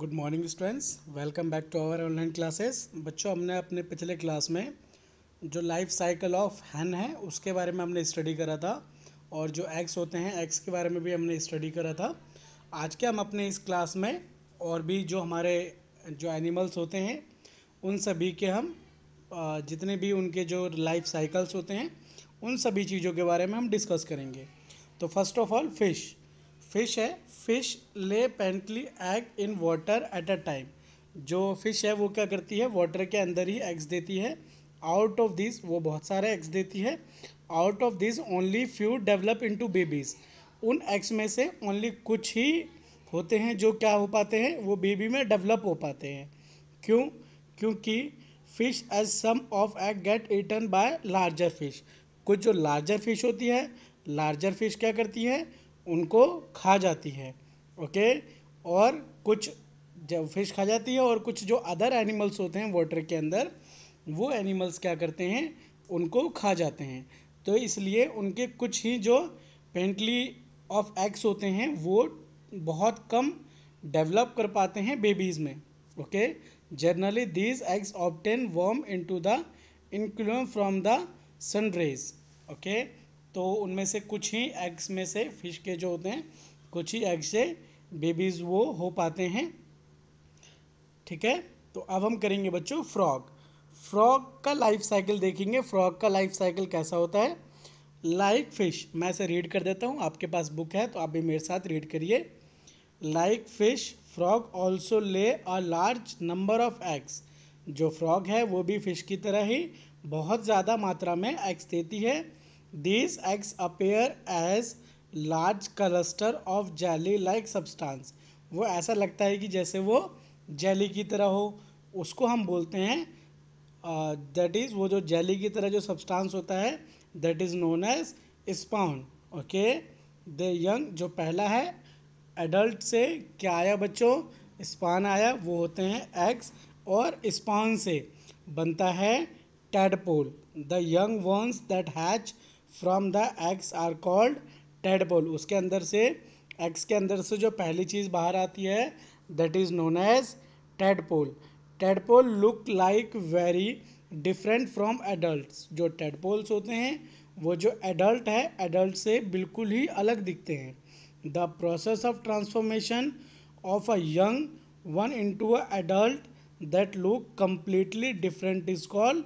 Good morning students welcome back to our online classes बच्चों हमने अपने पिछले क्लास में जो लाइफ साइकिल ऑफ हैन है उसके बारे में हमने स्टडी करा था और जो एग्स होते हैं एग्स के बारे में भी हमने स्टडी करा था आज के हम अपने इस क्लास में और भी जो हमारे जो एनिमल्स होते हैं उन सभी के हम जितने भी उनके जो लाइफ साइकिल्स होते हैं उन सभी चीज़ों के बारे में हम डिस्कस करेंगे तो first of all fish fish है fish lay plenty egg in water at a time जो फिश है वो क्या करती है वाटर के अंदर ही एग्स देती है आउट ऑफ दिस वो बहुत सारे एग्स देती है out of this only few develop into babies उन एग्स में से ओनली कुछ ही होते हैं जो क्या हो पाते हैं वो बेबी में डेवलप हो पाते हैं क्यों क्योंकि fish as some of egg get eaten by larger fish कुछ जो लार्जर फिश होती है लार्जर फिश क्या करती है उनको खा जाती है ओके और कुछ जब फिश खा जाती है और कुछ जो अदर एनिमल्स होते हैं वाटर के अंदर वो एनिमल्स क्या करते हैं उनको खा जाते हैं तो इसलिए उनके कुछ ही जो पेंटली ऑफ एग्स होते हैं वो बहुत कम डेवलप कर पाते हैं बेबीज़ में okay generally these eggs obtain in into the include from the sun rays okay तो उनमें से कुछ ही एग्स में से फिश के जो होते हैं कुछ ही एग्स से बेबीज़ वो हो पाते हैं ठीक है तो अब हम करेंगे बच्चों फ्रॉग फ्रॉग का लाइफ साइकिल देखेंगे फ्रॉग का लाइफ साइकिल कैसा होता है लाइक फिश मैं इसे रीड कर देता हूँ आपके पास बुक है तो आप भी मेरे साथ रीड करिए like fish frog also lay a large number of eggs जो फ्रॉग है वो भी फिश की तरह ही बहुत ज़्यादा मात्रा में एग्स देती है These eggs appear as large cluster of jelly like substance. वो ऐसा लगता है कि जैसे वो जेली की तरह हो उसको हम बोलते हैं दैट uh, इज़ वो जो जेली की तरह जो सब्सटांस होता है that is known as spawn okay the young जो पहला है एडल्ट से क्या आया बच्चों स्पान आया वो होते हैं एग्स और स्पान से बनता है tadpole the young once that hatch from the eggs are called tadpole उसके अंदर से एग्स के अंदर से जो पहली चीज़ बाहर आती है that is known as tadpole tadpole look like very different from adult जो टेडपोल्स होते हैं वो जो एडल्ट है एडल्ट से बिल्कुल ही अलग दिखते हैं the process of transformation of a young one into a adult that look completely different is called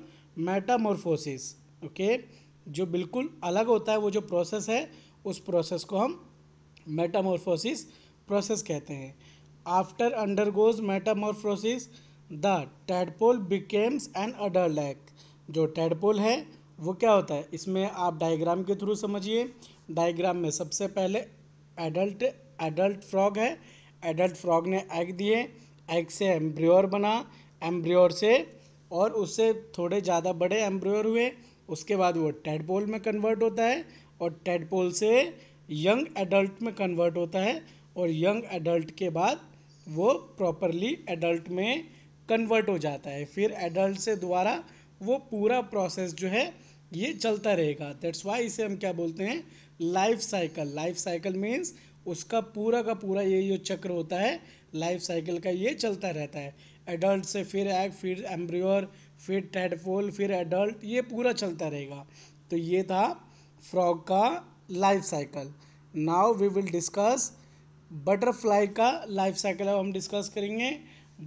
metamorphosis okay जो बिल्कुल अलग होता है वो जो प्रोसेस है उस प्रोसेस को हम मेटामोरफोसिस प्रोसेस कहते हैं after undergoes metamorphosis the tadpole becomes an adult जो टैडपोल है वो क्या होता है इसमें आप डायग्राम के थ्रू समझिए डायग्राम में सबसे पहले एडल्ट एडल्ट फ्रॉग है एडल्ट फ्रॉग ने एग दिए एग से एम्ब्रियोर बना एम्ब्रियोर से और उससे थोड़े ज़्यादा बड़े एम्ब्रियोर हुए उसके बाद वो टेडपोल में कन्वर्ट होता है और टेडपोल से यंग एडल्ट में कन्वर्ट होता है और यंग एडल्ट के बाद वो प्रॉपरली एडल्ट में कन्वर्ट हो जाता है फिर एडल्ट से दोबारा वो पूरा प्रोसेस जो है ये चलता रहेगा दैट्स वाई इसे हम क्या बोलते हैं life cycle life cycle means उसका पूरा का पूरा ये जो चक्र होता है लाइफ साइकिल का ये चलता रहता है एडल्ट से फिर एग फिर एम्ब्रियोर फिर टेडपोल फिर एडल्ट ये पूरा चलता रहेगा तो ये था फ्रॉग का life cycle now we will discuss butterfly का लाइफ साइकिल अब हम डिस्कस करेंगे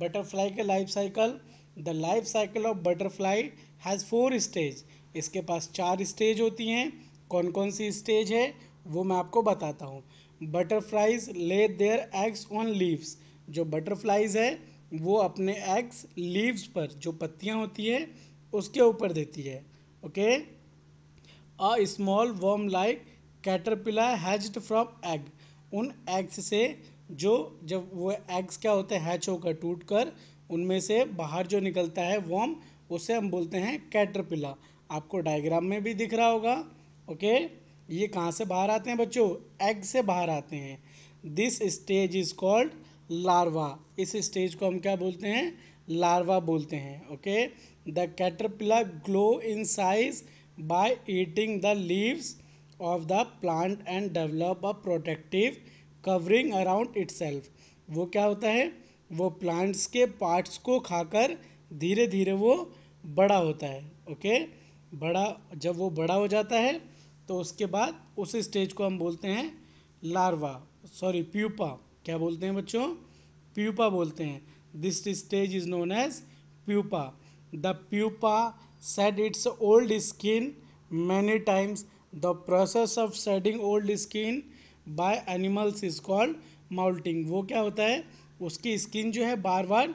बटरफ्लाई के life cycle the life cycle of butterfly has four stage इसके पास चार स्टेज होती हैं कौन कौन सी स्टेज है वो मैं आपको बताता हूँ butterflies lay their eggs on leaves जो बटरफ्लाइज है वो अपने एग्स लीव्स पर जो पत्तियाँ होती है उसके ऊपर देती है okay a small worm like caterpillar hatched from egg उन एग्स से जो जब वो एग्स क्या होते हैं हैच होकर टूट कर उनमें से बाहर जो निकलता है वॉम उसे हम बोलते हैं कैटरपिला आपको डायग्राम में भी दिख रहा होगा ओके ये कहाँ से बाहर आते हैं बच्चों एग से बाहर आते हैं this stage is called larva इस स्टेज को हम क्या बोलते हैं लार्वा बोलते हैं okay the caterpillar grow in size by eating the leaves of the plant and develop a protective covering around itself वो क्या होता है वो प्लांट्स के पार्ट्स को खाकर धीरे धीरे वो बड़ा होता है ओके बड़ा जब वो बड़ा हो जाता है तो उसके बाद उस स्टेज को हम बोलते हैं लार्वा सॉरी प्यूपा क्या बोलते हैं बच्चों प्यूपा बोलते हैं this stage is known as pupa the pupa shed its old skin many times the process of shedding old skin by animals is called moulting वो क्या होता है उसकी स्किन जो है बार बार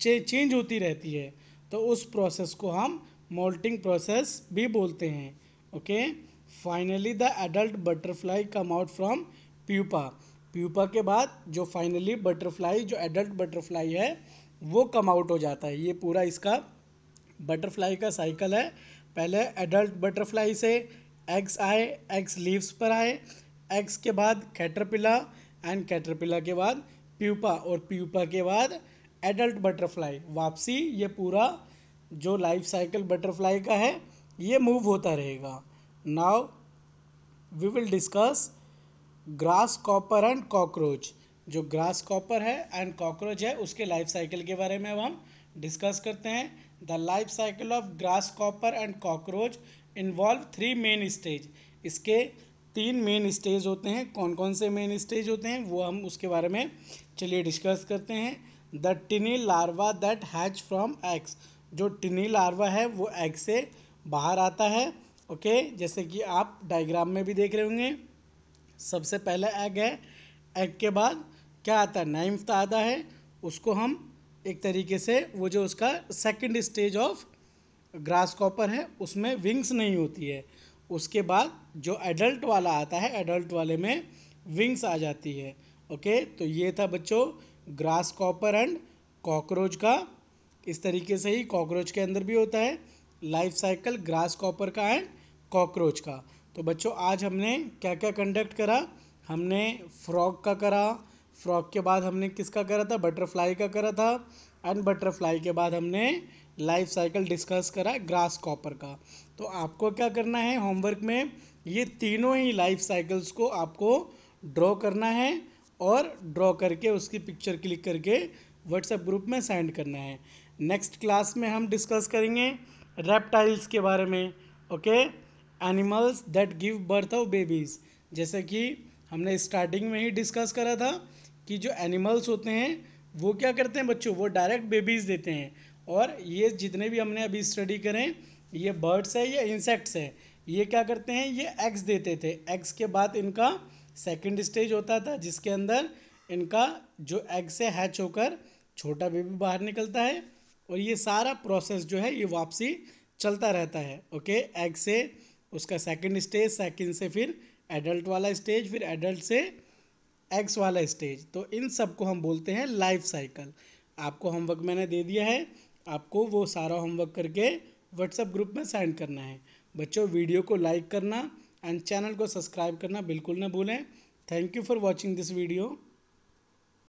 चे, चेंज होती रहती है तो उस प्रोसेस को हम मोल्टिंग प्रोसेस भी बोलते हैं okay finally the adult butterfly come out from pupa pupa के बाद जो फाइनली बटरफ्लाई जो एडल्ट बटरफ्लाई है वो कम आउट हो जाता है ये पूरा इसका बटरफ्लाई का साइकिल है पहले एडल्ट बटरफ्लाई से एग्स आए एग्स लीव्स पर आए एग्स के बाद कैटरपिला एंड कैटरपिला के बाद प्यूपा और प्यूपा के बाद एडल्ट बटरफ्लाई वापसी ये पूरा जो लाइफ साइकिल बटरफ्लाई का है ये मूव होता रहेगा now we will discuss grasshopper and cockroach जो ग्रास कॉपर है एंड कॉकरोच है उसके लाइफ साइकिल के बारे में अब हम डिस्कस करते हैं the life cycle of grasshopper and cockroach involve three main stage इसके तीन मेन स्टेज होते हैं कौन कौन से मेन स्टेज होते हैं वो हम उसके बारे में चलिए डिस्कस करते हैं the tiny larva that hatch from eggs जो टिनी लार्वा है वो एग से बाहर आता है ओके जैसे कि आप डायग्राम में भी देख रहे होंगे सबसे पहला एग है एग के बाद क्या आता है नाइन्थ तो आता है उसको हम एक तरीके से वो जो उसका second stage of grasshopper है उसमें विंग्स नहीं होती है उसके बाद जो एडल्ट वाला आता है एडल्ट वाले में विंग्स आ जाती है ओके तो ये था बच्चों ग्रास कॉपर एंड कॉकरोच का इस तरीके से ही कॉकरोच के अंदर भी होता है लाइफ साइकिल ग्रास कॉपर का एंड कॉकरोच का तो बच्चों आज हमने क्या क्या कंडक्ट करा हमने फ्रॉग का करा फ्रॉग के बाद हमने किसका करा था बटरफ्लाई का करा था एंड बटरफ्लाई के बाद हमने लाइफ साइकिल डिस्कस करा ग्रास कॉपर का तो आपको क्या करना है होमवर्क में ये तीनों ही लाइफ साइकिल्स को आपको ड्रॉ करना है और ड्रॉ करके उसकी पिक्चर क्लिक करके व्हाट्सएप ग्रुप में सेंड करना है नेक्स्ट क्लास में हम डिस्कस करेंगे रेप्टाइल्स के बारे में okay okay? Animals that give birth of babies जैसे कि हमने स्टार्टिंग में ही डिस्कस करा था कि जो एनिमल्स होते हैं वो क्या करते हैं बच्चों वो डायरेक्ट बेबीज़ देते हैं और ये जितने भी हमने अभी स्टडी करें ये बर्ड्स है या इंसेक्ट्स है ये क्या करते हैं ये एग्स देते थे एग्स के बाद इनका सेकेंड स्टेज होता था जिसके अंदर इनका जो एग से हैच होकर छोटा बेबी बाहर निकलता है और ये सारा प्रोसेस जो है ये वापसी चलता रहता है ओके एग से उसका सेकंड स्टेज सेकंड से फिर एडल्ट वाला स्टेज फिर एडल्ट से एक्स वाला स्टेज तो इन सब को हम बोलते हैं लाइफ साइकिल आपको होमवर्क मैंने दे दिया है आपको वो सारा होमवर्क करके व्हाट्सएप ग्रुप में सेंड करना है बच्चों वीडियो को लाइक करना एंड चैनल को सब्सक्राइब करना बिल्कुल ना भूलें thank you for watching this video